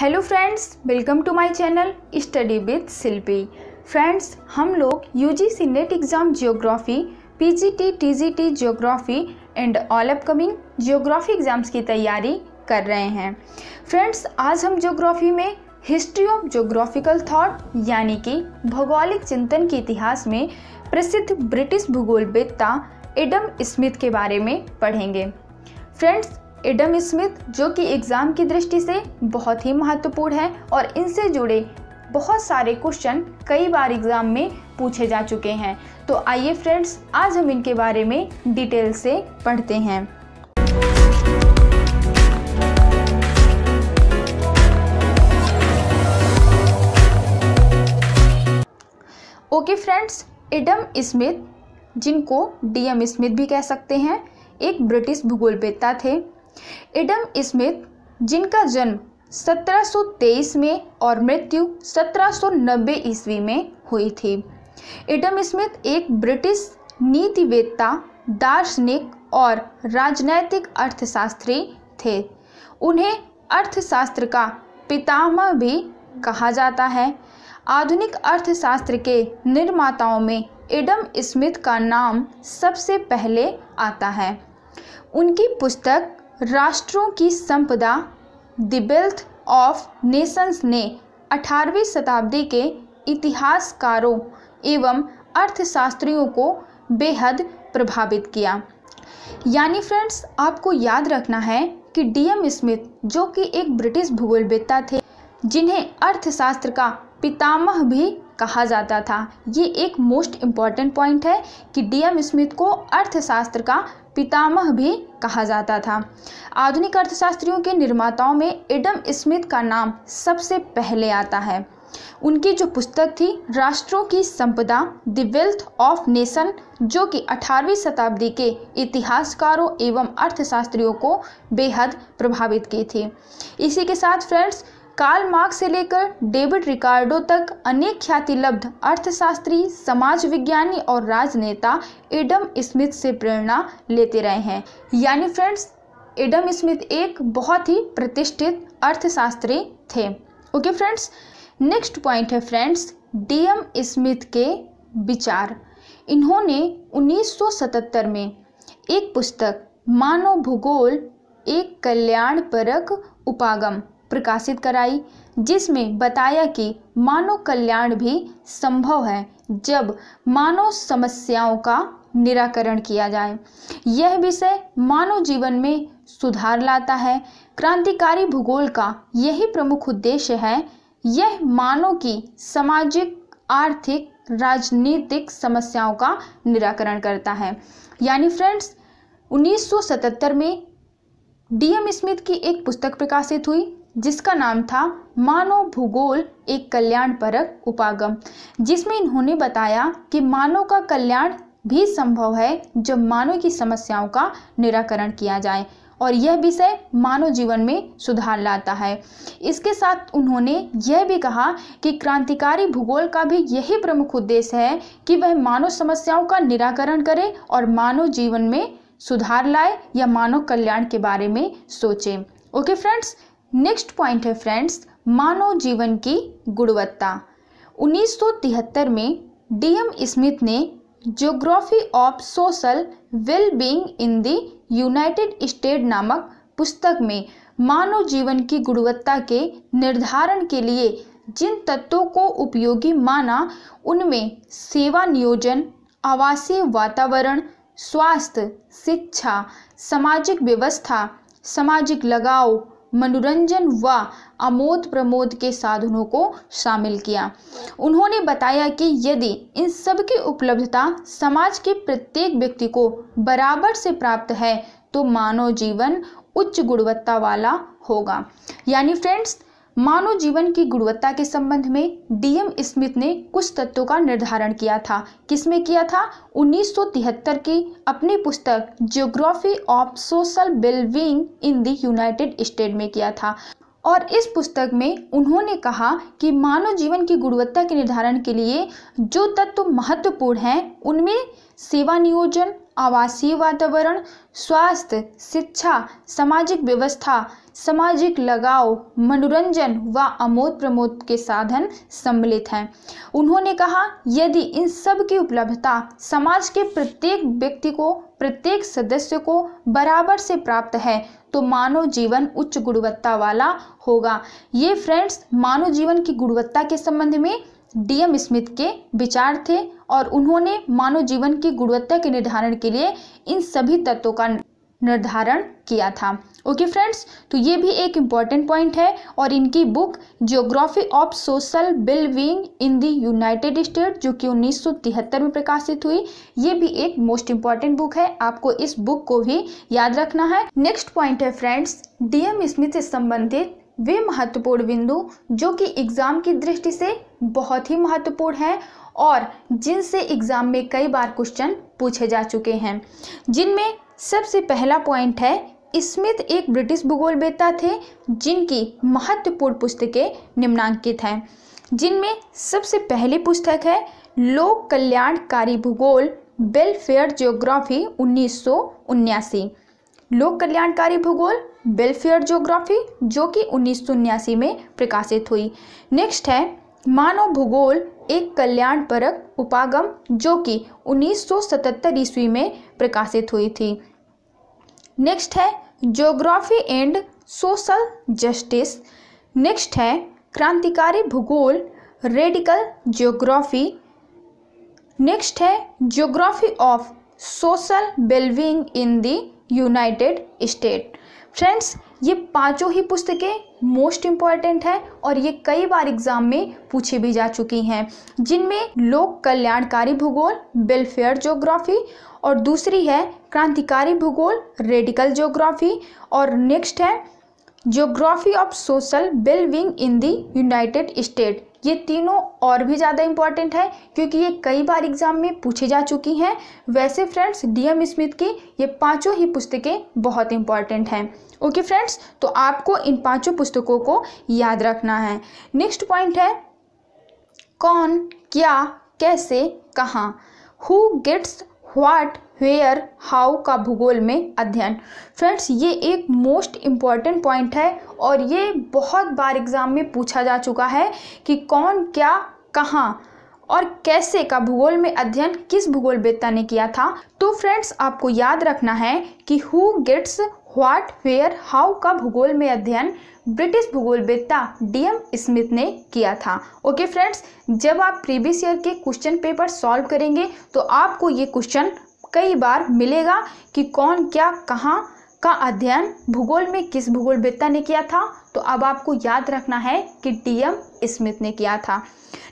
hello friends welcome to my channel study with Shilpi friends हम लोग UGC NET exam geography PGT TGT geography and all upcoming geography exams की तैयारी कर रहे हैं फ्रेंड्स आज हम जियोग्राफी में हिस्ट्री ऑफ जोग्राफिकल थॉट यानी कि भौगोलिक चिंतन के इतिहास में प्रसिद्ध ब्रिटिश भूगोलवेदता एडम स्मिथ के बारे में पढ़ेंगे फ्रेंड्स एडम स्मिथ जो कि एग्ज़ाम की दृष्टि से बहुत ही महत्वपूर्ण है और इनसे जुड़े बहुत सारे क्वेश्चन कई बार एग्ज़ाम में पूछे जा चुके हैं तो आइए फ्रेंड्स आज हम इनके बारे में डिटेल से पढ़ते हैं ओके फ्रेंड्स एडम स्मिथ जिनको डीएम स्मिथ भी कह सकते हैं एक ब्रिटिश भूगोलवेत्ता थे एडम स्मिथ जिनका जन्म 1723 में और मृत्यु 1790 ईस्वी में हुई थी एडम स्मिथ एक ब्रिटिश नीतिवेत्ता दार्शनिक और राजनैतिक अर्थशास्त्री थे उन्हें अर्थशास्त्र का पितामह भी कहा जाता है आधुनिक अर्थशास्त्र के निर्माताओं में एडम स्मिथ का नाम सबसे पहले आता है उनकी पुस्तक राष्ट्रों की संपदा द वेल्थ ऑफ नेशंस ने 18वीं शताब्दी के इतिहासकारों एवं अर्थशास्त्रियों को बेहद प्रभावित किया यानी फ्रेंड्स आपको याद रखना है कि डीएम स्मिथ जो कि एक ब्रिटिश भूगोलवेत्ता थे जिन्हें अर्थशास्त्र का पितामह भी कहा जाता था ये एक मोस्ट इम्पॉर्टेंट पॉइंट है कि डी एम स्मिथ को अर्थशास्त्र का पितामह भी कहा जाता था आधुनिक अर्थशास्त्रियों के निर्माताओं में एडम स्मिथ का नाम सबसे पहले आता है उनकी जो पुस्तक थी राष्ट्रों की संपदा द वेल्थ ऑफ नेशन जो कि 18वीं शताब्दी के इतिहासकारों एवं अर्थशास्त्रियों को बेहद प्रभावित की थी इसी के साथ फ्रेंड्स कार्ल मार्क्स से लेकर डेविड रिकार्डो तक अनेक ख्यातिलब्ध अर्थशास्त्री समाज विज्ञानी और राजनेता एडम स्मिथ से प्रेरणा लेते रहे हैं यानी फ्रेंड्स एडम स्मिथ एक बहुत ही प्रतिष्ठित अर्थशास्त्री थे ओके फ्रेंड्स नेक्स्ट पॉइंट है फ्रेंड्स डीएम स्मिथ के विचार इन्होंने 1977 में एक पुस्तक मानव भूगोल एक कल्याणपरक उपागम प्रकाशित कराई जिसमें बताया कि मानव कल्याण भी संभव है जब मानव समस्याओं का निराकरण किया जाए यह विषय मानव जीवन में सुधार लाता है क्रांतिकारी भूगोल का यही प्रमुख उद्देश्य है यह मानव की सामाजिक आर्थिक राजनीतिक समस्याओं का निराकरण करता है यानी फ्रेंड्स 1977 में डीएम स्मिथ की एक पुस्तक प्रकाशित हुई जिसका नाम था मानव भूगोल एक कल्याण परक उपागम जिसमें इन्होंने बताया कि मानव का कल्याण भी संभव है जब मानव की समस्याओं का निराकरण किया जाए और यह विषय मानव जीवन में सुधार लाता है इसके साथ उन्होंने यह भी कहा कि क्रांतिकारी भूगोल का भी यही प्रमुख उद्देश्य है कि वह मानव समस्याओं का निराकरण करे और मानव जीवन में सुधार लाए या मानव कल्याण के बारे में सोचें ओके फ्रेंड्स नेक्स्ट पॉइंट है फ्रेंड्स मानव जीवन की गुणवत्ता 1973 में डीएम स्मिथ ने geography of social well being in the United State नामक पुस्तक में मानव जीवन की गुणवत्ता के निर्धारण के लिए जिन तत्वों को उपयोगी माना उनमें सेवा नियोजन आवासीय वातावरण स्वास्थ्य शिक्षा सामाजिक व्यवस्था सामाजिक लगाव मनोरंजन व आमोद प्रमोद के साधनों को शामिल किया उन्होंने बताया कि यदि इन सब की उपलब्धता समाज के प्रत्येक व्यक्ति को बराबर से प्राप्त है तो मानव जीवन उच्च गुणवत्ता वाला होगा यानी फ्रेंड्स मानव जीवन की गुणवत्ता के संबंध में डीएम स्मिथ ने कुछ तत्वों का निर्धारण किया था किसमें किया था 1973 की अपनी पुस्तक geography of social wellbeing in the United State में किया था और इस पुस्तक में उन्होंने कहा कि मानव जीवन की गुणवत्ता के निर्धारण के लिए जो तत्व महत्वपूर्ण हैं उनमें सेवा नियोजन आवासीय वातावरण स्वास्थ्य शिक्षा सामाजिक व्यवस्था सामाजिक लगाव मनोरंजन व अमोद प्रमोद के साधन सम्मिलित हैं उन्होंने कहा यदि इन सब की उपलब्धता समाज के प्रत्येक व्यक्ति को प्रत्येक सदस्य को बराबर से प्राप्त है तो मानव जीवन उच्च गुणवत्ता वाला होगा ये फ्रेंड्स मानव जीवन की गुणवत्ता के संबंध में डीएम स्मिथ के विचार थे और उन्होंने मानव जीवन की गुणवत्ता के निर्धारण के लिए इन सभी तत्वों का निर्धारण किया था ओके okay फ्रेंड्स तो ये भी एक इम्पॉर्टेंट पॉइंट है और इनकी book geography of social wellbeing in the United State जो कि 1973 में प्रकाशित हुई ये भी एक मोस्ट इम्पॉर्टेंट बुक है आपको इस बुक को भी याद रखना है नेक्स्ट पॉइंट है फ्रेंड्स डीएम स्मिथ से संबंधित वे महत्वपूर्ण बिंदु जो कि एग्ज़ाम की दृष्टि से बहुत ही महत्वपूर्ण है और जिनसे एग्ज़ाम में कई बार क्वेश्चन पूछे जा चुके हैं जिनमें सबसे पहला पॉइंट है स्मिथ एक ब्रिटिश भूगोल वेता थे जिनकी महत्वपूर्ण पुस्तकें निम्नांकित हैं जिनमें सबसे पहली पुस्तक है लोक कल्याणकारी भूगोल वेलफेयर ज्योग्राफी उन्नीस लोक कल्याणकारी भूगोल वेलफेयर ज्योग्राफी जो कि उन्नीस में प्रकाशित हुई नेक्स्ट है मानव भूगोल एक कल्याण परक उपागम जो कि 1977 ईस्वी में प्रकाशित हुई थी नेक्स्ट है geography and social justice next है क्रांतिकारी भूगोल रेडिकल ज्योग्राफी नेक्स्ट है geography of social wellbeing in the United State friends ये पांचों ही पुस्तकें मोस्ट इम्पॉर्टेंट हैं और ये कई बार एग्जाम में पूछी भी जा चुकी हैं जिनमें लोक कल्याणकारी भूगोल वेलफेयर जोग्राफी और दूसरी है क्रांतिकारी भूगोल रेडिकल जोग्राफी और नेक्स्ट है geography of social wellbeing in the United State ये तीनों और भी ज़्यादा इंपॉर्टेंट है क्योंकि ये कई बार एग्जाम में पूछी जा चुकी हैं वैसे फ्रेंड्स डीएम स्मिथ की ये पांचों ही पुस्तकें बहुत इंपॉर्टेंट हैं ओके फ्रेंड्स तो आपको इन पांचों पुस्तकों को याद रखना है नेक्स्ट पॉइंट है कौन क्या कैसे कहाँ who gets what where how का भूगोल में अध्ययन फ्रेंड्स ये एक मोस्ट इम्पॉर्टेंट पॉइंट है और ये बहुत बार एग्ज़ाम में पूछा जा चुका है कि कौन क्या कहाँ और कैसे का भूगोल में अध्ययन किस भूगोल वेत्ता ने किया था तो फ्रेंड्स आपको याद रखना है कि who gets what where how का भूगोल में अध्ययन ब्रिटिश भूगोल भूगोलवेत्ता डीएम स्मिथ ने किया था ओके फ्रेंड्स जब आप प्रीवियस ईयर के क्वेश्चन पेपर सॉल्व करेंगे तो आपको ये क्वेश्चन कई बार मिलेगा कि कौन क्या कहाँ का अध्ययन भूगोल में किस भूगोल भूगोलवेत्ता ने किया था तो अब आपको याद रखना है कि टीएम स्मिथ ने किया था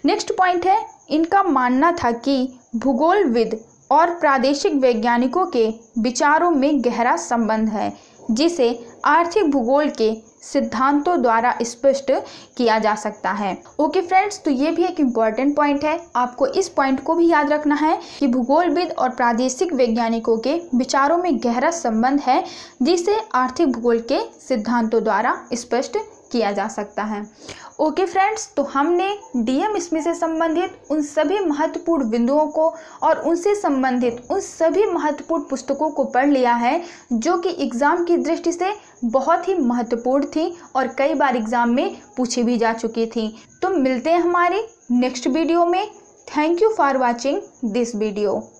नेक्स्ट पॉइंट है इनका मानना था कि भूगोलविद और प्रादेशिक वैज्ञानिकों के विचारों में गहरा संबंध है जिसे आर्थिक भूगोल के सिद्धांतों द्वारा स्पष्ट किया जा सकता है ओके फ्रेंड्स तो ये भी एक इम्पॉर्टेंट पॉइंट है आपको इस पॉइंट को भी याद रखना है कि भूगोलविद और प्रादेशिक वैज्ञानिकों के विचारों में गहरा संबंध है जिसे आर्थिक भूगोल के सिद्धांतों द्वारा स्पष्ट किया जा सकता है ओके फ्रेंड्स तो हमने डीएम इसमें से संबंधित उन सभी महत्वपूर्ण बिंदुओं को और उनसे संबंधित उन सभी महत्वपूर्ण पुस्तकों को पढ़ लिया है जो कि एग्ज़ाम की दृष्टि से बहुत ही महत्वपूर्ण थी और कई बार एग्ज़ाम में पूछी भी जा चुकी थी तो मिलते हैं हमारे नेक्स्ट वीडियो में thank you for watching this video